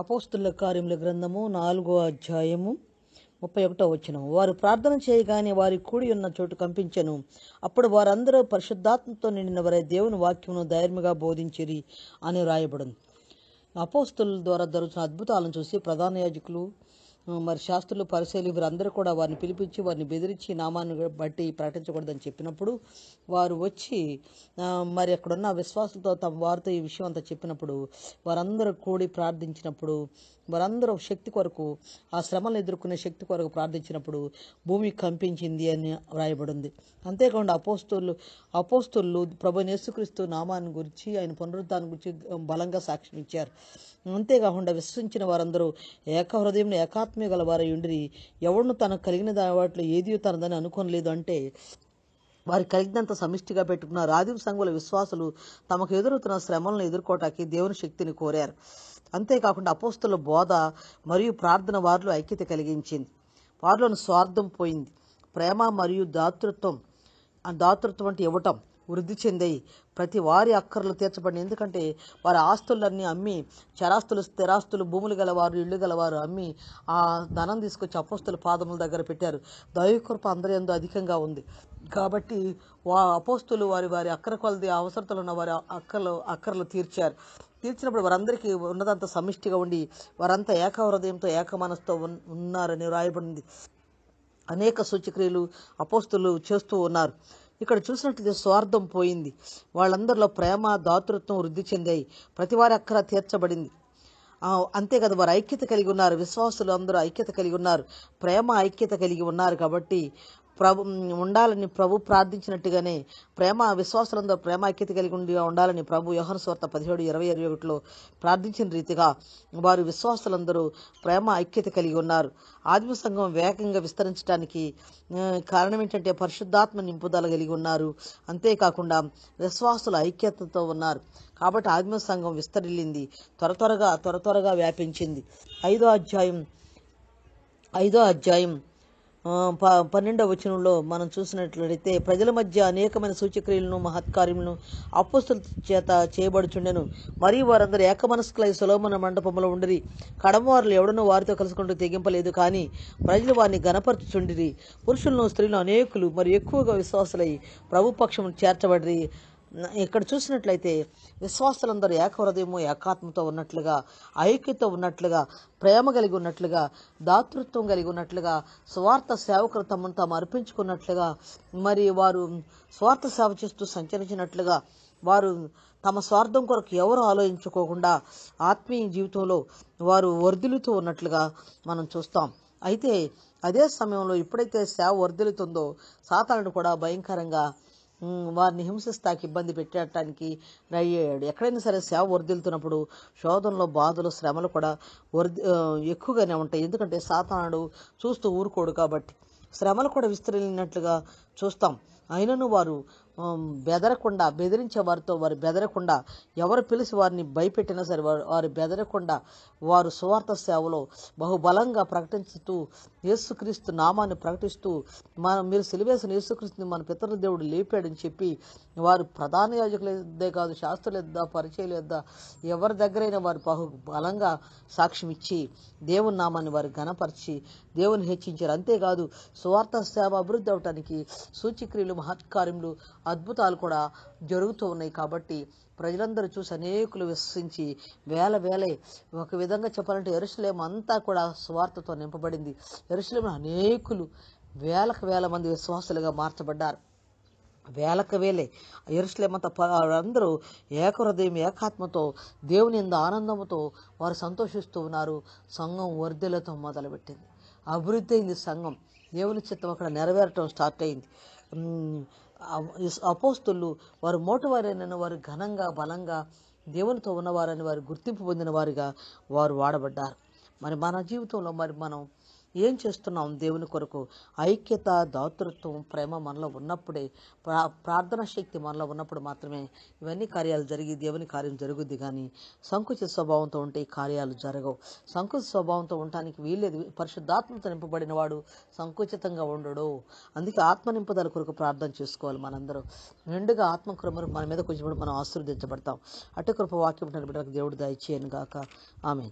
అపోస్తుల కార్యముల గ్రంథము నాలుగో అధ్యాయము ముప్పై ఒకటో వచ్చిన వారు ప్రార్థన చేయగానే వారి కూడి ఉన్న చోటు కంపించను అప్పుడు వారందరూ పరిశుద్ధాత్మతో నిండిన వారే దేవుని వాక్యమును ధైర్యంగా బోధించిరి అని రాయబడింది అపోస్తుల ద్వారా జరుగుతున్న అద్భుతాలను చూసి ప్రధాన యాజకులు మరి శాస్త్రులు పరిశీలి వీరందరూ కూడా వారిని పిలిపించి వారిని బెదిరించి నామాన్ని బట్టి ప్రకటించకూడదని చెప్పినప్పుడు వారు వచ్చి మరి అక్కడున్న విశ్వాసులతో తమ వారితో ఈ విషయం అంతా చెప్పినప్పుడు వారందరూ కూడి ప్రార్థించినప్పుడు వారందరూ శక్తి కొరకు ఆ శ్రమలను ఎదుర్కొనే శక్తి కొరకు ప్రార్థించినప్పుడు భూమి కంపించింది అని వ్రాయబడింది అంతేకాకుండా అపోస్తులు అపోస్తులు ప్రభు నేసుక్రీస్తు నామాన్ని గురించి ఆయన పునరుద్ధాన్ని గురించి బలంగా సాక్ష్యం ఇచ్చారు అంతేకాకుండా విశ్వసించిన వారందరూ ఏకహృదయం హృదయం ఏకాత్మీయ గలవారై ఉండి ఎవడును తనకు కలిగిన దాని వాటిలో ఏది తనదని అనుకోనలేదు అంటే వారి కలిగినంత సమిష్టిగా పెట్టుకున్న రాజీవ్ సంఘుల విశ్వాసులు తమకు ఎదురుతున్న శ్రమలను ఎదుర్కోవటానికి దేవుని శక్తిని కోరారు అంతేకాకుండా అపోస్తుల బోధ మరియు ప్రార్థన వారిలో ఐక్యత కలిగించింది వారిలోని స్వార్థం పోయింది ప్రేమ మరియు దాతృత్వం దాతృత్వం అంటే ఇవ్వటం వృద్ధి చెందాయి ప్రతి వారి అక్కర్లు తీర్చబడినాయి ఎందుకంటే వారి ఆస్తులన్నీ అమ్మి చరాస్తులు స్థిరాస్తులు భూములు గలవారు ఇళ్ళు గలవారు అమ్మి ఆ ధనం తీసుకొచ్చి అపోస్తుల పాదముల దగ్గర పెట్టారు దైవకృప అందరి ఎందు అధికంగా ఉంది కాబట్టి వా అపోస్తులు వారి వారి అక్కర కొలది అవసరతలు ఉన్న వారి అక్కర్లు అక్కర్లు తీర్చారు తీర్చినప్పుడు వారందరికీ ఉన్నదంతా సమిష్టిగా ఉండి వారంతా ఏక హృదయంతో ఏక మనస్తో ఉన్నారని రాయబడింది అనేక సూచక్రియలు అపోస్తులు చేస్తూ ఉన్నారు ఇక్కడ చూసినట్లయితే స్వార్థం పోయింది వాళ్ళందరిలో ప్రేమ దాతృత్వం వృద్ధి చెందాయి ప్రతి వారి అక్కడ తీర్చబడింది అంతే కదా వారు ఐక్యత కలిగి ఉన్నారు విశ్వాసులు అందరూ ఐక్యత కలిగి ఉన్నారు ప్రేమ ఐక్యత కలిగి ఉన్నారు కాబట్టి ప్రభు ఉండాలని ప్రభు ప్రార్థించినట్టుగానే ప్రేమ విశ్వాసులందరూ ప్రేమ ఐక్యత కలిగి ఉండి ఉండాలని ప్రభు యోహన స్వార్థ పదిహేడు ఇరవై ఇరవై ఒకటిలో ప్రార్థించిన రీతిగా వారు విశ్వాసులందరూ ప్రేమ ఐక్యత కలిగి ఉన్నారు ఆత్మ సంఘం వేగంగా విస్తరించడానికి కారణం ఏంటంటే పరిశుద్ధాత్మ నింపుదల కలిగి ఉన్నారు అంతేకాకుండా విశ్వాసుల ఐక్యతతో ఉన్నారు కాబట్టి ఆత్మ సంఘం విస్తరిల్లింది త్వర త్వరగా త్వర త్వరగా వ్యాపించింది ఐదో అధ్యాయం ఐదో అధ్యాయం పన్నెండవ వచనంలో మనం చూసినట్లయితే ప్రజల మధ్య అనేకమైన సూచక్రియలను మహత్కార్యములను అప్పుస్తుల చేత చేయబడుచుండెను మరియు వారందరూ ఏకమనస్కులై సులభమైన మండపంలో ఉండరి కడమవారులు ఎవడనో వారితో కలుసుకుంటూ తెగింపలేదు కానీ ప్రజలు వారిని గనపరచుచుండిరి పురుషులను స్త్రీలు అనేకులు మరి ఎక్కువగా విశ్వాసులై ప్రభుపక్షం చేర్చబడిరి ఇక్కడ చూసినట్లయితే విశ్వాసులందరూ ఏక హృదయము ఏకాత్మతో ఉన్నట్లుగా ఐక్యత ఉన్నట్లుగా ప్రేమ కలిగి ఉన్నట్లుగా దాతృత్వం కలిగి ఉన్నట్లుగా స్వార్థ సేవకులు తమను తాము అర్పించుకున్నట్లుగా మరి వారు స్వార్థ సేవ చేస్తూ సంచరించినట్లుగా వారు తమ స్వార్థం కొరకు ఎవరు ఆలోచించుకోకుండా ఆత్మీయ జీవితంలో వారు వర్ధిలుతూ ఉన్నట్లుగా మనం చూస్తాం అయితే అదే సమయంలో ఎప్పుడైతే సేవ వర్ధిలుతుందో సాతానుడు కూడా భయంకరంగా వారిని హింసిస్తాకి ఇబ్బంది పెట్టడానికి రెడీ అయ్యాడు ఎక్కడైనా సరే సేవ వర్దిలుతున్నప్పుడు శోధనలో బాధలు శ్రమలు కూడా వర్ది ఎక్కువగానే ఉంటాయి ఎందుకంటే సాతానుడు చూస్తూ ఊరుకోడు కాబట్టి శ్రమలు కూడా విస్తరిల్లినట్లుగా చూస్తాం అయినను వారు బెదరకుండా బెదిరించే వారితో వారు బెదరకుండా ఎవరు పిలిచి వారిని భయపెట్టినా సరే వారు వారు బెదరకుండా వారు సువార్త సేవలో బహుబలంగా ప్రకటించుతూ యేసుక్రీస్తు నామాన్ని ప్రకటిస్తూ మనం మీరు సిలివేసిన యేసుక్రీస్తుని మన పితరుల దేవుడు లేపాడని చెప్పి వారు ప్రధాన యాజకులేదే కాదు శాస్త్రులేద్దా పరిచయలేద్దా ఎవరి దగ్గరైనా వారు బహు బలంగా సాక్ష్యం ఇచ్చి దేవుని నామాన్ని వారు ఘనపరిచి దేవుని హెచ్చించారు అంతేకాదు సువార్త సేవ అభివృద్ధి అవటానికి సూచిక్రియలు మహత్కార్యములు అద్భుతాలు కూడా జరుగుతూ ఉన్నాయి కాబట్టి ప్రజలందరూ చూసి అనేకులు విశ్వసించి వేల వేలే ఒక విధంగా చెప్పాలంటే ఎరుసలేం అంతా కూడా స్వార్థతో నింపబడింది ఎరుసలేం అనేకులు వేలకు వేల మంది విశ్వాసులుగా మార్చబడ్డారు వేలకు వేలే ఎరుసలేమంత అందరూ ఏకహృదయం ఏకాత్మతో దేవుని ఎంత ఆనందంతో వారు సంతోషిస్తూ ఉన్నారు సంఘం వర్ధలతో మొదలుపెట్టింది అభివృద్ధి అయింది సంఘం దేవుని చిత్తం అక్కడ నెరవేరటం స్టార్ట్ అయింది అపోస్తులు వారు మోటవారైన వారు ఘనంగా బలంగా దేవునితో ఉన్నవారని వారు గుర్తింపు పొందిన వారుగా వారు వాడబడ్డారు మరి మన జీవితంలో మరి మనం ఏం చేస్తున్నాం దేవుని కొరకు ఐక్యత దాతృత్వం ప్రేమ మనలో ఉన్నప్పుడే ప్రార్థనా శక్తి మనలో ఉన్నప్పుడు మాత్రమే ఇవన్నీ కార్యాలు జరిగి దేవుని కార్యం జరుగుద్ది కానీ సంకుచిత స్వభావంతో ఉంటే ఈ కార్యాలు జరగవు సంకుచిత స్వభావంతో ఉండటానికి వీల్లేదు పరిశుద్ధాత్మతో నింపబడిన వాడు సంకుచితంగా ఉండడు అందుకే ఆత్మ నింపుదల కొరకు ప్రార్థన చేసుకోవాలి మనందరూ నిండుగా ఆత్మ కృమరు మన మీద కొంచెం మనం ఆశీర్వదించబడతాం అటు కృప వాక్యం బిడ్డలకు దేవుడు దయచేయను గాక ఆమె